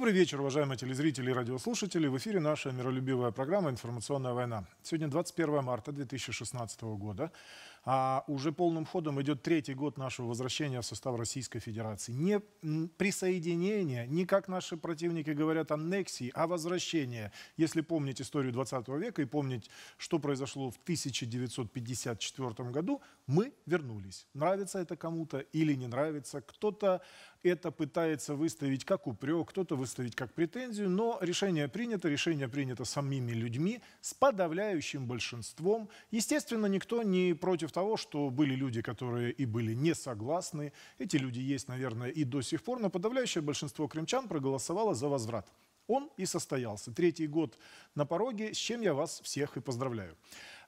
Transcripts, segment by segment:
Добрый вечер, уважаемые телезрители и радиослушатели. В эфире наша миролюбивая программа «Информационная война». Сегодня 21 марта 2016 года. А уже полным ходом идет третий год нашего возвращения в состав Российской Федерации. Не присоединение, не как наши противники говорят аннексии, а возвращение. Если помнить историю 20 века и помнить, что произошло в 1954 году, мы вернулись. Нравится это кому-то или не нравится. Кто-то это пытается выставить как упрек, кто-то выставить как претензию, но решение принято, решение принято самими людьми, с подавляющим большинством. Естественно, никто не против против того, что были люди, которые и были не согласны. Эти люди есть, наверное, и до сих пор, но подавляющее большинство крымчан проголосовало за возврат он и состоялся. Третий год на пороге, с чем я вас всех и поздравляю.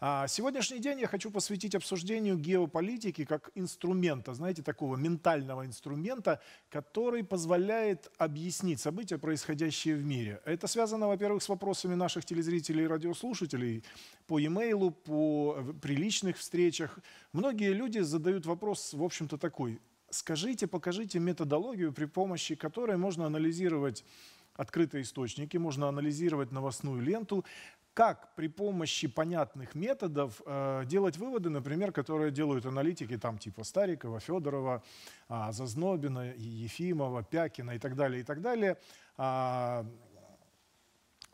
А сегодняшний день я хочу посвятить обсуждению геополитики как инструмента, знаете, такого ментального инструмента, который позволяет объяснить события, происходящие в мире. Это связано, во-первых, с вопросами наших телезрителей и радиослушателей по e-mail, по э, приличных встречах. Многие люди задают вопрос, в общем-то, такой. Скажите, покажите методологию, при помощи которой можно анализировать открытые источники, можно анализировать новостную ленту, как при помощи понятных методов э, делать выводы, например, которые делают аналитики там типа Старикова, Федорова, э, Зазнобина, Ефимова, Пякина и так далее, и так далее. Э,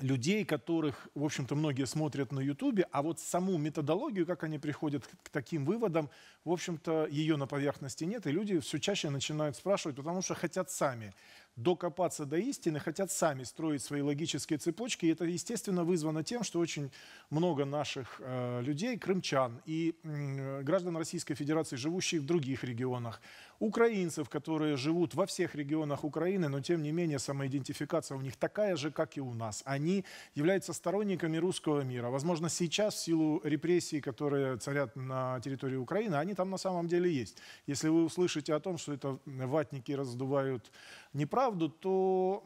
людей, которых, в общем-то, многие смотрят на Ютубе, а вот саму методологию, как они приходят к таким выводам, в общем-то, ее на поверхности нет, и люди все чаще начинают спрашивать, потому что хотят сами докопаться до истины, хотят сами строить свои логические цепочки. И это, естественно, вызвано тем, что очень много наших э, людей, крымчан и э, граждан Российской Федерации, живущих в других регионах, украинцев, которые живут во всех регионах Украины, но тем не менее самоидентификация у них такая же, как и у нас. Они являются сторонниками русского мира. Возможно, сейчас в силу репрессий, которые царят на территории Украины, они там на самом деле есть. Если вы услышите о том, что это ватники раздувают неправду, правду, то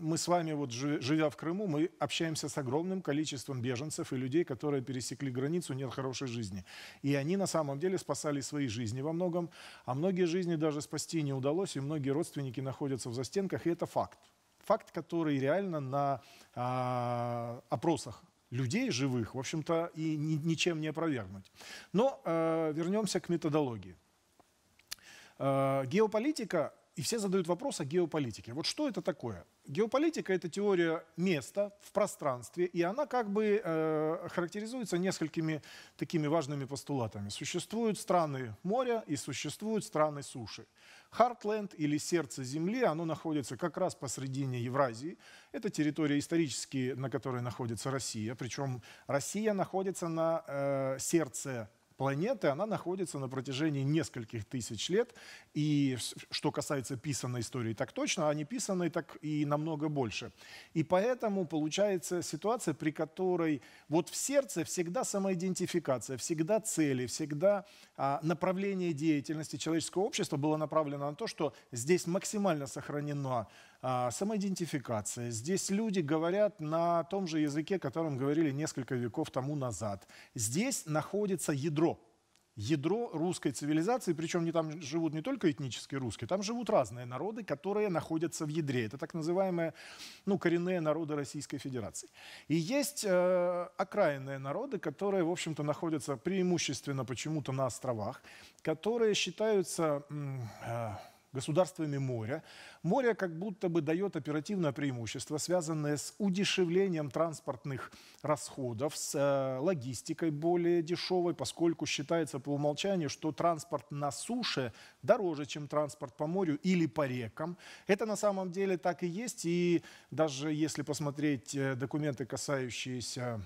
мы с вами, вот, живя в Крыму, мы общаемся с огромным количеством беженцев и людей, которые пересекли границу, нет хорошей жизни. И они на самом деле спасали свои жизни во многом, а многие жизни даже спасти не удалось, и многие родственники находятся в застенках, и это факт. Факт, который реально на а, опросах людей живых, в общем-то, и ни, ничем не опровергнуть. Но э, вернемся к методологии. Э, геополитика и все задают вопрос о геополитике. Вот что это такое? Геополитика – это теория места в пространстве, и она как бы э, характеризуется несколькими такими важными постулатами. Существуют страны моря и существуют страны суши. Хартленд или сердце Земли, оно находится как раз посредине Евразии. Это территория исторически, на которой находится Россия. Причем Россия находится на э, сердце планеты, она находится на протяжении нескольких тысяч лет. И что касается писанной истории, так точно, а не писанной, так и намного больше. И поэтому получается ситуация, при которой вот в сердце всегда самоидентификация, всегда цели, всегда а, направление деятельности человеческого общества было направлено на то, что здесь максимально сохранено а, самоидентификация. Здесь люди говорят на том же языке, которым говорили несколько веков тому назад. Здесь находится ядро ядро русской цивилизации, причем не там живут не только этнические русские, там живут разные народы, которые находятся в ядре. Это так называемые ну, коренные народы Российской Федерации. И есть э, окраинные народы, которые, в общем-то, находятся преимущественно почему-то на островах, которые считаются... Э, государствами моря. Море как будто бы дает оперативное преимущество, связанное с удешевлением транспортных расходов, с э, логистикой более дешевой, поскольку считается по умолчанию, что транспорт на суше дороже, чем транспорт по морю или по рекам. Это на самом деле так и есть, и даже если посмотреть э, документы, касающиеся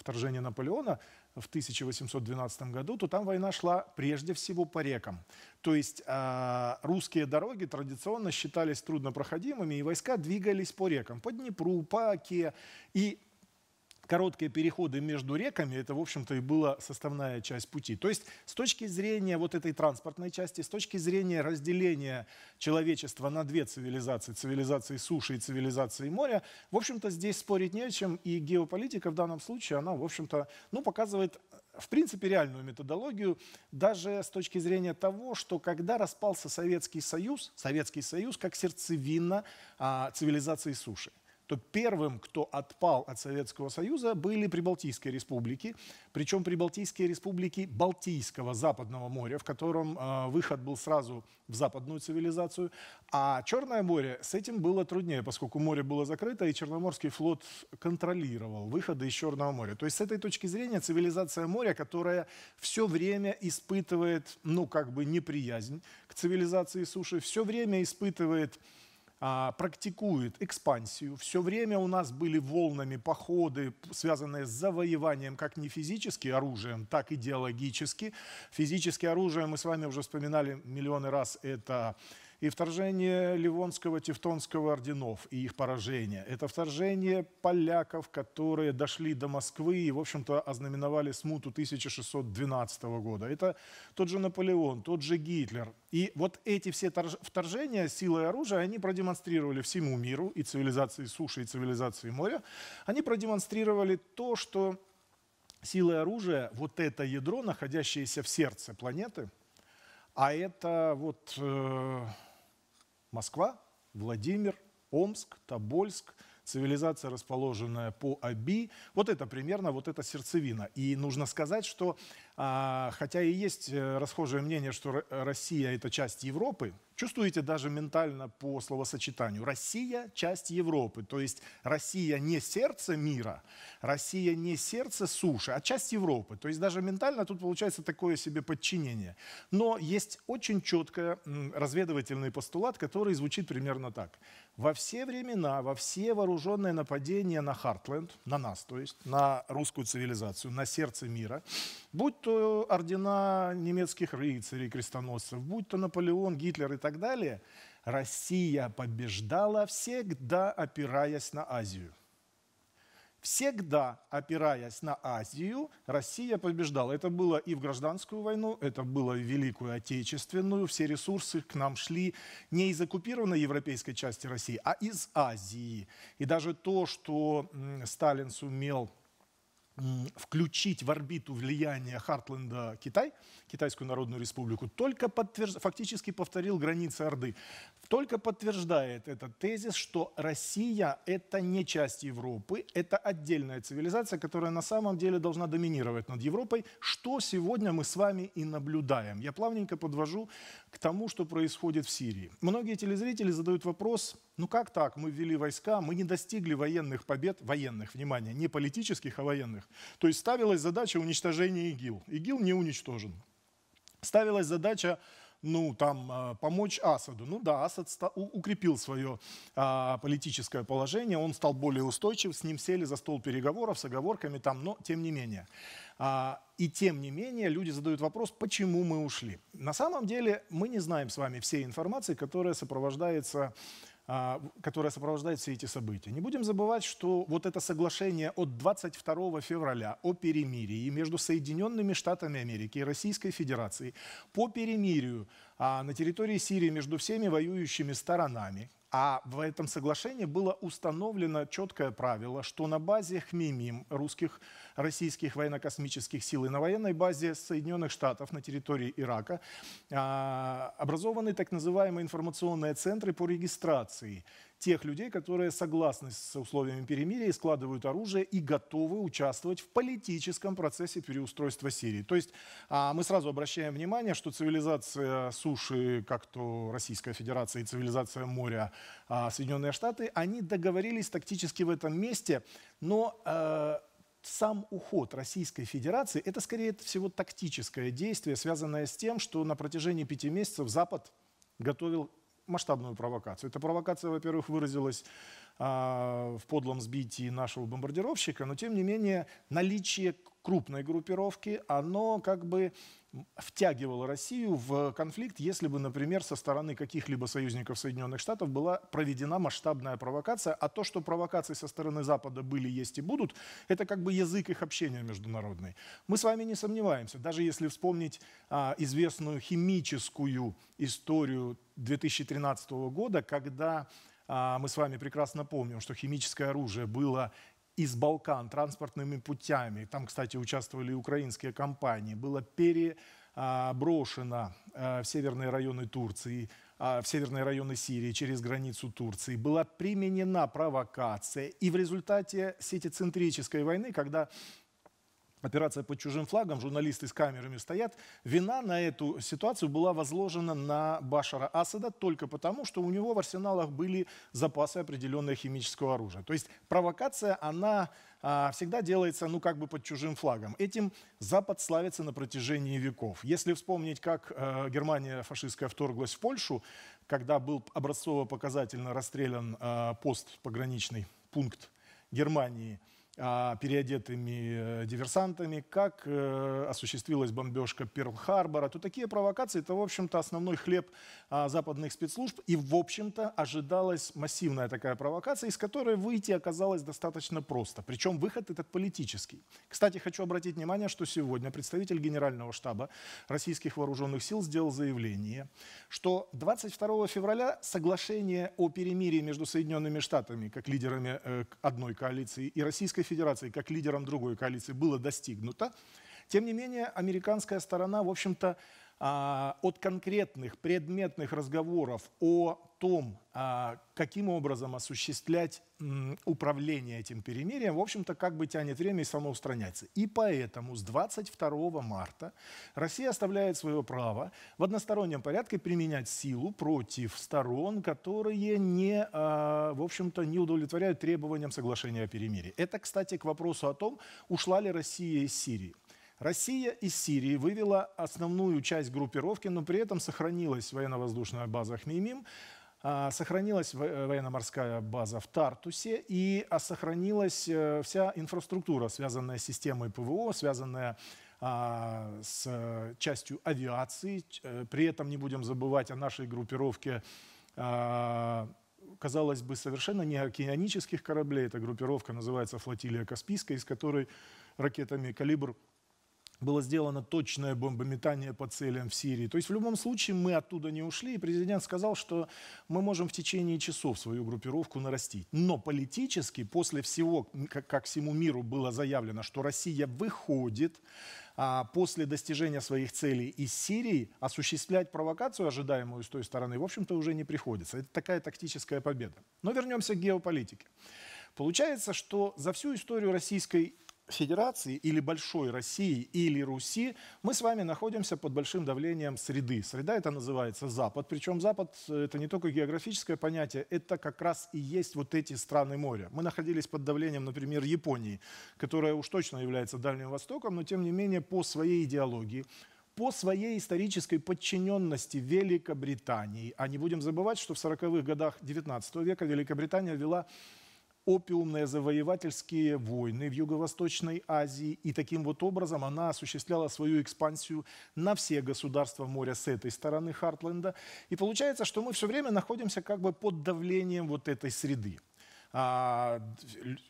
вторжения Наполеона в 1812 году, то там война шла прежде всего по рекам. То есть э, русские дороги традиционно считались труднопроходимыми, и войска двигались по рекам, по Днепру, по Оке. И короткие переходы между реками, это, в общем-то, и была составная часть пути. То есть с точки зрения вот этой транспортной части, с точки зрения разделения человечества на две цивилизации, цивилизации суши и цивилизации моря, в общем-то, здесь спорить не о чем, и геополитика в данном случае, она, в общем-то, ну, показывает э, в принципе, реальную методологию, даже с точки зрения того, что когда распался Советский Союз, Советский Союз как сердцевина а, цивилизации суши то первым, кто отпал от Советского Союза, были Прибалтийские республики, причем Прибалтийские республики Балтийского Западного моря, в котором э, выход был сразу в западную цивилизацию, а Черное море с этим было труднее, поскольку море было закрыто, и Черноморский флот контролировал выходы из Черного моря. То есть с этой точки зрения цивилизация моря, которая все время испытывает, ну, как бы неприязнь к цивилизации суши, все время испытывает а, практикует экспансию. Все время у нас были волнами походы, связанные с завоеванием как не физически оружием, так и идеологически. Физическое оружие мы с вами уже вспоминали миллионы раз. Это и вторжение Ливонского, Тевтонского орденов и их поражение. Это вторжение поляков, которые дошли до Москвы и, в общем-то, ознаменовали смуту 1612 года. Это тот же Наполеон, тот же Гитлер. И вот эти все вторжения силой оружия, они продемонстрировали всему миру, и цивилизации суши, и цивилизации моря, они продемонстрировали то, что силой оружия вот это ядро, находящееся в сердце планеты, а это вот... Э Москва, Владимир, Омск, Тобольск, цивилизация, расположенная по Аби. Вот это примерно, вот это сердцевина. И нужно сказать, что а, хотя и есть э, расхожее мнение, что Россия – это часть Европы, чувствуете даже ментально по словосочетанию. Россия – часть Европы. То есть Россия не сердце мира, Россия не сердце суши, а часть Европы. То есть даже ментально тут получается такое себе подчинение. Но есть очень четко разведывательный постулат, который звучит примерно так во все времена, во все вооруженные нападения на Хартленд, на нас, то есть на русскую цивилизацию, на сердце мира, будь то ордена немецких рыцарей, крестоносцев, будь то Наполеон, Гитлер и так далее, Россия побеждала всегда, опираясь на Азию. Всегда, опираясь на Азию, Россия побеждала. Это было и в гражданскую войну, это было в Великую Отечественную. Все ресурсы к нам шли не из оккупированной европейской части России, а из Азии. И даже то, что Сталин сумел включить в орбиту влияния Хартленда Китай, Китайскую Народную Республику, только подтвержд... фактически повторил границы Орды, только подтверждает этот тезис, что Россия – это не часть Европы, это отдельная цивилизация, которая на самом деле должна доминировать над Европой, что сегодня мы с вами и наблюдаем. Я плавненько подвожу к тому, что происходит в Сирии. Многие телезрители задают вопрос, ну как так, мы ввели войска, мы не достигли военных побед, военных, внимание, не политических, а военных. То есть ставилась задача уничтожения ИГИЛ. ИГИЛ не уничтожен. Ставилась задача ну, там, а, помочь Асаду. Ну да, Асад укрепил свое а, политическое положение, он стал более устойчив, с ним сели за стол переговоров с оговорками там, но тем не менее. А, и тем не менее люди задают вопрос, почему мы ушли. На самом деле мы не знаем с вами всей информации, которая сопровождается а, которая сопровождает все эти события. Не будем забывать, что вот это соглашение от 22 февраля о перемирии между Соединенными Штатами Америки и Российской Федерацией по перемирию а, на территории Сирии между всеми воюющими сторонами, а в этом соглашении было установлено четкое правило, что на базе ХМИМИМ русских, российских военно-космических сил и на военной базе Соединенных Штатов на территории Ирака а, образованы так называемые информационные центры по регистрации тех людей, которые согласны с условиями перемирия и складывают оружие и готовы участвовать в политическом процессе переустройства Сирии. То есть а, мы сразу обращаем внимание, что цивилизация суши, как то Российская Федерация и цивилизация моря а, Соединенные Штаты, они договорились тактически в этом месте, но... А, сам уход Российской Федерации – это, скорее всего, тактическое действие, связанное с тем, что на протяжении пяти месяцев Запад готовил масштабную провокацию. Эта провокация, во-первых, выразилась э, в подлом сбитии нашего бомбардировщика, но тем не менее наличие крупной группировки, оно как бы втягивал Россию в конфликт, если бы, например, со стороны каких-либо союзников Соединенных Штатов была проведена масштабная провокация. А то, что провокации со стороны Запада были, есть и будут, это как бы язык их общения международный. Мы с вами не сомневаемся. Даже если вспомнить а, известную химическую историю 2013 года, когда а, мы с вами прекрасно помним, что химическое оружие было из Балкан транспортными путями, там, кстати, участвовали украинские компании, было переброшено э, в северные районы Турции, э, в северные районы Сирии через границу Турции, была применена провокация. И в результате сетицентрической войны, когда операция под чужим флагом, журналисты с камерами стоят. Вина на эту ситуацию была возложена на Башара Асада только потому, что у него в арсеналах были запасы определенного химического оружия. То есть провокация, она а, всегда делается, ну, как бы под чужим флагом. Этим Запад славится на протяжении веков. Если вспомнить, как э, Германия фашистская вторглась в Польшу, когда был образцово-показательно расстрелян э, пост пограничный пункт Германии – а, переодетыми э, диверсантами, как э, осуществилась бомбежка Перл-Харбора, то такие провокации – это, в общем-то, основной хлеб а, западных спецслужб. И, в общем-то, ожидалась массивная такая провокация, из которой выйти оказалось достаточно просто. Причем выход этот политический. Кстати, хочу обратить внимание, что сегодня представитель Генерального штаба российских вооруженных сил сделал заявление, что 22 февраля соглашение о перемирии между Соединенными Штатами, как лидерами э, одной коалиции, и Российской Федерации как лидером другой коалиции было достигнуто. Тем не менее, американская сторона, в общем-то, а, от конкретных предметных разговоров о том, а, каким образом осуществлять управление этим перемирием, в общем-то, как бы тянет время и самоустраняется. И поэтому с 22 марта Россия оставляет свое право в одностороннем порядке применять силу против сторон, которые не, а, в общем-то, не удовлетворяют требованиям соглашения о перемирии. Это, кстати, к вопросу о том, ушла ли Россия из Сирии. Россия из Сирии вывела основную часть группировки, но при этом сохранилась военно-воздушная база «Хмеймим», а, сохранилась военно-морская база в Тартусе и а, сохранилась э, вся инфраструктура, связанная с системой ПВО, связанная а, с э, частью авиации. Э, при этом не будем забывать о нашей группировке казалось бы, совершенно не океанических кораблей. Эта группировка называется «Флотилия Каспийская», из которой ракетами «Калибр» было сделано точное бомбометание по целям в Сирии. То есть в любом случае мы оттуда не ушли, и президент сказал, что мы можем в течение часов свою группировку нарастить. Но политически, после всего, как, как всему миру было заявлено, что Россия выходит а, после достижения своих целей из Сирии, осуществлять провокацию, ожидаемую с той стороны, в общем-то уже не приходится. Это такая тактическая победа. Но вернемся к геополитике. Получается, что за всю историю российской Федерации или Большой России или Руси, мы с вами находимся под большим давлением среды. Среда это называется Запад. Причем Запад э, это не только географическое понятие, это как раз и есть вот эти страны моря. Мы находились под давлением, например, Японии, которая уж точно является Дальним Востоком, но тем не менее по своей идеологии, по своей исторической подчиненности Великобритании. А не будем забывать, что в 40-х годах XIX века Великобритания вела опиумные завоевательские войны в Юго-Восточной Азии, и таким вот образом она осуществляла свою экспансию на все государства моря с этой стороны Хартленда. И получается, что мы все время находимся как бы под давлением вот этой среды. А,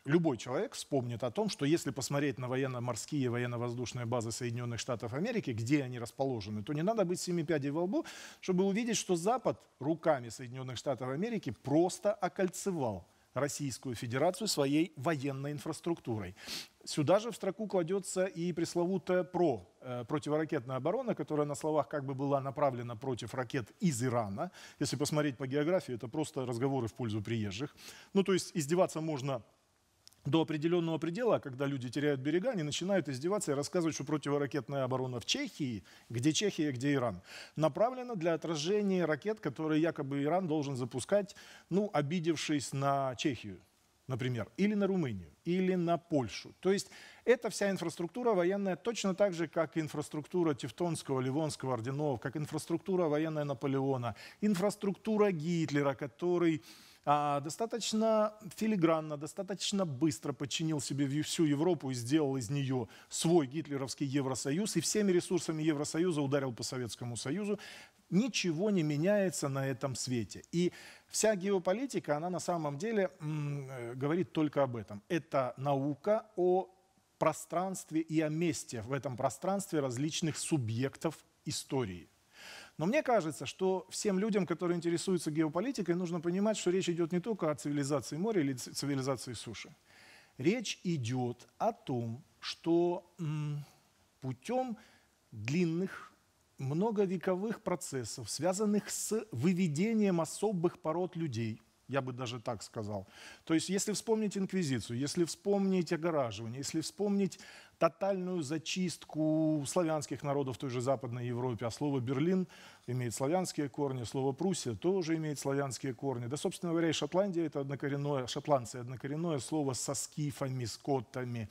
любой человек вспомнит о том, что если посмотреть на военно-морские и военно-воздушные базы Соединенных Штатов Америки, где они расположены, то не надо быть семи пядей во лбу, чтобы увидеть, что Запад руками Соединенных Штатов Америки просто окольцевал Российскую Федерацию своей военной инфраструктурой. Сюда же в строку кладется и пресловутая ПРО, э, противоракетная оборона, которая на словах как бы была направлена против ракет из Ирана. Если посмотреть по географии, это просто разговоры в пользу приезжих. Ну, то есть издеваться можно до определенного предела, когда люди теряют берега, они начинают издеваться и рассказывать, что противоракетная оборона в Чехии, где Чехия, где Иран, направлена для отражения ракет, которые якобы Иран должен запускать, ну, обидевшись на Чехию, например, или на Румынию, или на Польшу. То есть эта вся инфраструктура военная точно так же, как инфраструктура Тевтонского, Ливонского орденов, как инфраструктура военная Наполеона, инфраструктура Гитлера, который а, достаточно филигранно, достаточно быстро подчинил себе всю Европу и сделал из нее свой гитлеровский Евросоюз и всеми ресурсами Евросоюза ударил по Советскому Союзу. Ничего не меняется на этом свете. И вся геополитика, она на самом деле э, говорит только об этом. Это наука о пространстве и о месте в этом пространстве различных субъектов истории. Но мне кажется, что всем людям, которые интересуются геополитикой, нужно понимать, что речь идет не только о цивилизации моря или цивилизации суши. Речь идет о том, что путем длинных многовековых процессов, связанных с выведением особых пород людей – я бы даже так сказал. То есть, если вспомнить инквизицию, если вспомнить огораживание, если вспомнить тотальную зачистку славянских народов в той же Западной Европе, а слово «Берлин» имеет славянские корни, слово «Пруссия» тоже имеет славянские корни. Да, собственно говоря, и Шотландия – это однокоренное, шотландцы – однокоренное слово со скифами, скоттами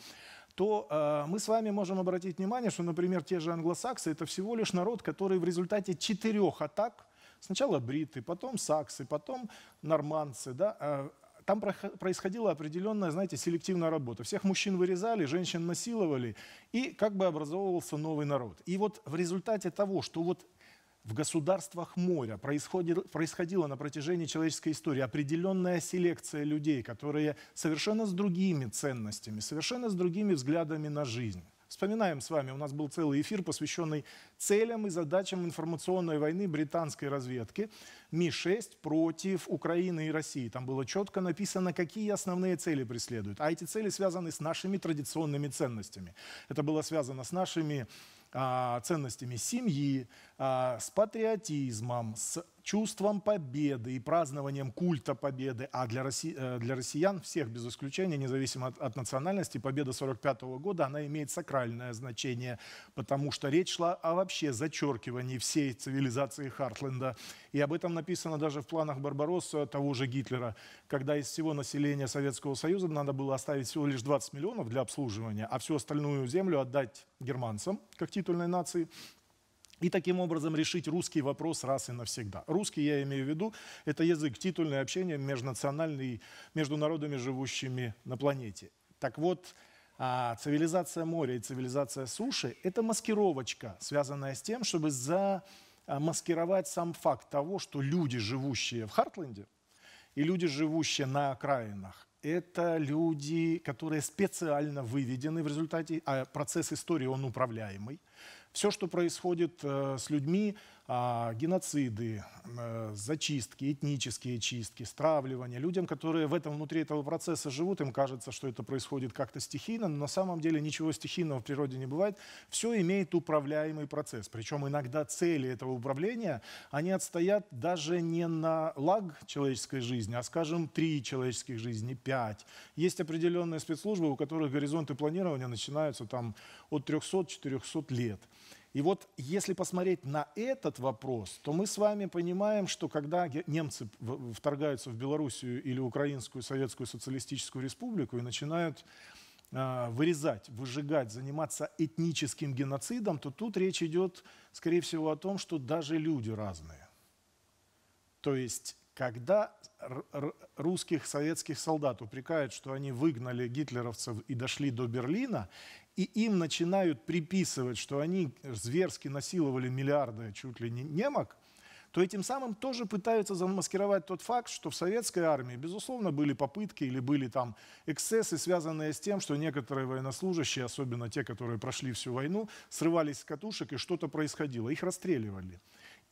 то э, мы с вами можем обратить внимание, что, например, те же англосаксы – это всего лишь народ, который в результате четырех атак Сначала бриты, потом саксы, потом норманцы, да, э, там происходила определенная, знаете, селективная работа. Всех мужчин вырезали, женщин насиловали, и как бы образовывался новый народ. И вот в результате того, что вот в государствах моря происходило на протяжении человеческой истории определенная селекция людей, которые совершенно с другими ценностями, совершенно с другими взглядами на жизнь. Вспоминаем с вами, у нас был целый эфир, посвященный целям и задачам информационной войны британской разведки Ми-6 против Украины и России. Там было четко написано, какие основные цели преследуют. А эти цели связаны с нашими традиционными ценностями. Это было связано с нашими а, ценностями семьи, а, с патриотизмом, с чувством победы и празднованием культа победы, а для, Росси... Э, для россиян всех без исключения, независимо от, от национальности, победа 1945 года, она имеет сакральное значение, потому что речь шла о вообще зачеркивании всей цивилизации Хартленда. И об этом написано даже в планах Барбаросса того же Гитлера, когда из всего населения Советского Союза надо было оставить всего лишь 20 миллионов для обслуживания, а всю остальную землю отдать германцам, как титульной нации – и таким образом решить русский вопрос раз и навсегда. Русский, я имею в виду, это язык титульное общение межнациональный, между народами, живущими на планете. Так вот, а, цивилизация моря и цивилизация суши – это маскировочка, связанная с тем, чтобы замаскировать сам факт того, что люди, живущие в Хартленде, и люди, живущие на окраинах, это люди, которые специально выведены в результате, а процесс истории, он управляемый, все, что происходит э, с людьми, а, геноциды, э, зачистки, этнические чистки, стравливания. Людям, которые в этом внутри этого процесса живут, им кажется, что это происходит как-то стихийно, но на самом деле ничего стихийного в природе не бывает. Все имеет управляемый процесс. Причем иногда цели этого управления, они отстоят даже не на лаг человеческой жизни, а, скажем, три человеческих жизни, пять. Есть определенные спецслужбы, у которых горизонты планирования начинаются там от 300-400 лет. И вот если посмотреть на этот вопрос, то мы с вами понимаем, что когда немцы вторгаются в Белоруссию или Украинскую Советскую Социалистическую Республику и начинают а, вырезать, выжигать, заниматься этническим геноцидом, то тут речь идет, скорее всего, о том, что даже люди разные. То есть когда русских советских солдат упрекают, что они выгнали гитлеровцев и дошли до Берлина, и им начинают приписывать, что они зверски насиловали миллиарды чуть ли не немок, то этим самым тоже пытаются замаскировать тот факт, что в советской армии, безусловно, были попытки или были там эксцессы, связанные с тем, что некоторые военнослужащие, особенно те, которые прошли всю войну, срывались с катушек и что-то происходило, их расстреливали.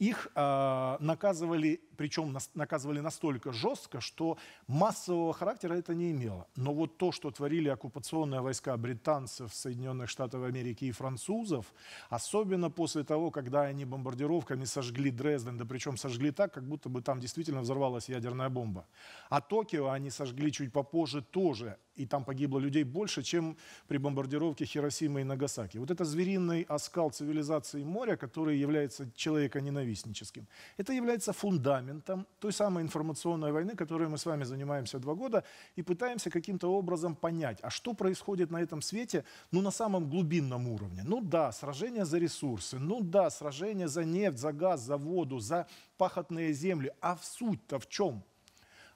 Их э, наказывали, причем нас, наказывали настолько жестко, что массового характера это не имело. Но вот то, что творили оккупационные войска британцев, Соединенных Штатов Америки и французов, особенно после того, когда они бомбардировками сожгли Дрезден, да причем сожгли так, как будто бы там действительно взорвалась ядерная бомба. А Токио они сожгли чуть попозже тоже и там погибло людей больше, чем при бомбардировке Хиросимы и Нагасаки. Вот это звериный оскал цивилизации моря, который является человеконенавистническим, это является фундаментом той самой информационной войны, которой мы с вами занимаемся два года и пытаемся каким-то образом понять, а что происходит на этом свете, ну, на самом глубинном уровне. Ну да, сражение за ресурсы, ну да, сражение за нефть, за газ, за воду, за пахотные земли. А в суть-то в чем?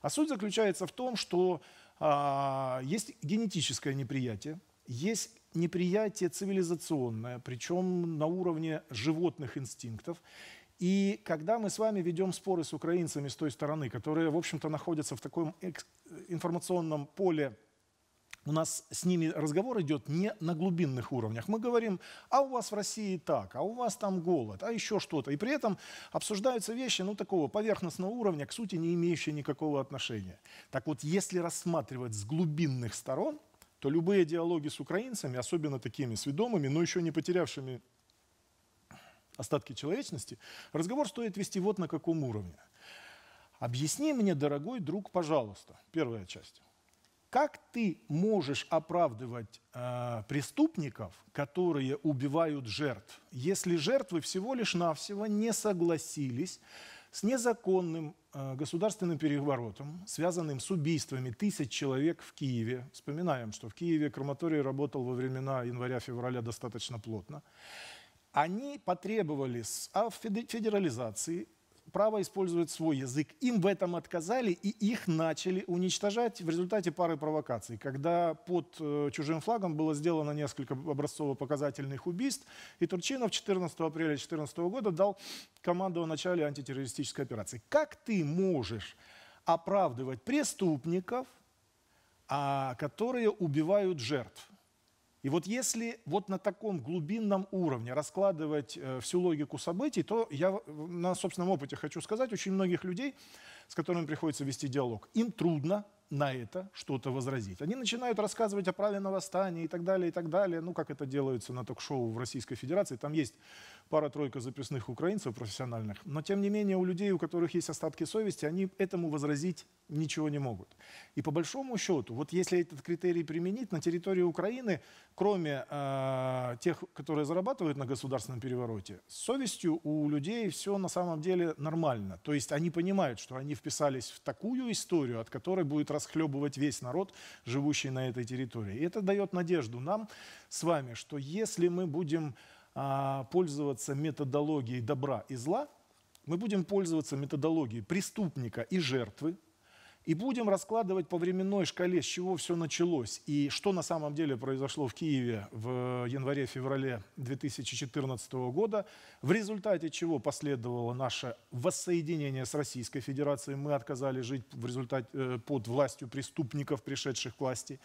А суть заключается в том, что а, есть генетическое неприятие, есть неприятие цивилизационное, причем на уровне животных инстинктов. И когда мы с вами ведем споры с украинцами с той стороны, которые, в общем-то, находятся в таком э, информационном поле у нас с ними разговор идет не на глубинных уровнях. Мы говорим, а у вас в России так, а у вас там голод, а еще что-то. И при этом обсуждаются вещи, ну, такого поверхностного уровня, к сути, не имеющие никакого отношения. Так вот, если рассматривать с глубинных сторон, то любые диалоги с украинцами, особенно такими сведомыми, но еще не потерявшими остатки человечности, разговор стоит вести вот на каком уровне. Объясни мне, дорогой друг, пожалуйста, первая часть как ты можешь оправдывать э, преступников, которые убивают жертв, если жертвы всего лишь навсего не согласились с незаконным э, государственным переворотом, связанным с убийствами тысяч человек в Киеве? Вспоминаем, что в Киеве крематорий работал во времена января-февраля достаточно плотно. Они потребовали с а, федерализации право использовать свой язык. Им в этом отказали, и их начали уничтожать в результате пары провокаций, когда под э, чужим флагом было сделано несколько образцово-показательных убийств, и Турчинов 14 апреля 2014 года дал команду о начале антитеррористической операции. Как ты можешь оправдывать преступников, а, которые убивают жертв? И вот если вот на таком глубинном уровне раскладывать э, всю логику событий, то я на собственном опыте хочу сказать, очень многих людей, с которыми приходится вести диалог, им трудно на это что-то возразить. Они начинают рассказывать о праве на восстание и так далее, и так далее, ну, как это делается на ток-шоу в Российской Федерации. Там есть пара-тройка записных украинцев профессиональных, но тем не менее у людей, у которых есть остатки совести, они этому возразить ничего не могут. И по большому счету, вот если этот критерий применить на территории Украины, кроме э, тех, которые зарабатывают на государственном перевороте, с совестью у людей все на самом деле нормально. То есть они понимают, что они вписались в такую историю, от которой будет расхлебывать весь народ, живущий на этой территории. И это дает надежду нам с вами, что если мы будем а, пользоваться методологией добра и зла, мы будем пользоваться методологией преступника и жертвы, и будем раскладывать по временной шкале, с чего все началось и что на самом деле произошло в Киеве в январе-феврале 2014 года, в результате чего последовало наше воссоединение с Российской Федерацией. Мы отказались жить в результате, э, под властью преступников, пришедших к власти.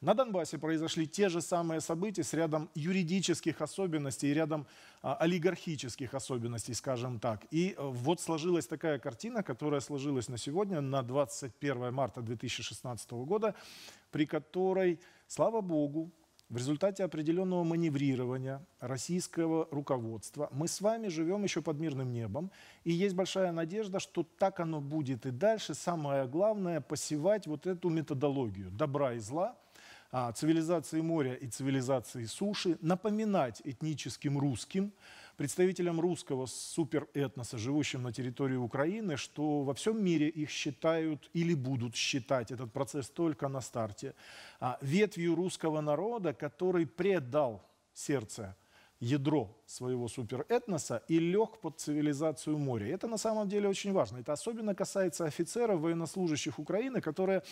На Донбассе произошли те же самые события с рядом юридических особенностей и рядом а, олигархических особенностей, скажем так. И э, вот сложилась такая картина, которая сложилась на сегодня, на 21 марта 2016 года, при которой, слава богу, в результате определенного маневрирования российского руководства мы с вами живем еще под мирным небом, и есть большая надежда, что так оно будет и дальше. Самое главное – посевать вот эту методологию добра и зла – а, цивилизации моря и цивилизации суши, напоминать этническим русским, представителям русского суперэтноса, живущим на территории Украины, что во всем мире их считают или будут считать, этот процесс только на старте, а, ветвью русского народа, который предал сердце ядро своего суперэтноса и лег под цивилизацию моря. Это на самом деле очень важно. Это особенно касается офицеров, военнослужащих Украины, которые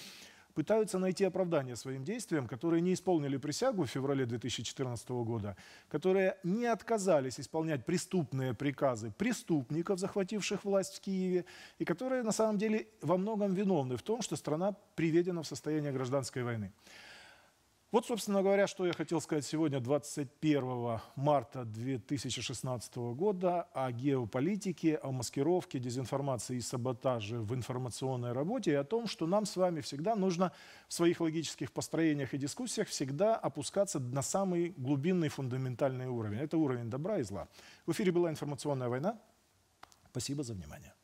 пытаются найти оправдание своим действиям, которые не исполнили присягу в феврале 2014 года, которые не отказались исполнять преступные приказы преступников, захвативших власть в Киеве, и которые на самом деле во многом виновны в том, что страна приведена в состояние гражданской войны. Вот, собственно говоря, что я хотел сказать сегодня, 21 марта 2016 года, о геополитике, о маскировке, дезинформации и саботаже в информационной работе и о том, что нам с вами всегда нужно в своих логических построениях и дискуссиях всегда опускаться на самый глубинный фундаментальный уровень. Это уровень добра и зла. В эфире была информационная война. Спасибо за внимание.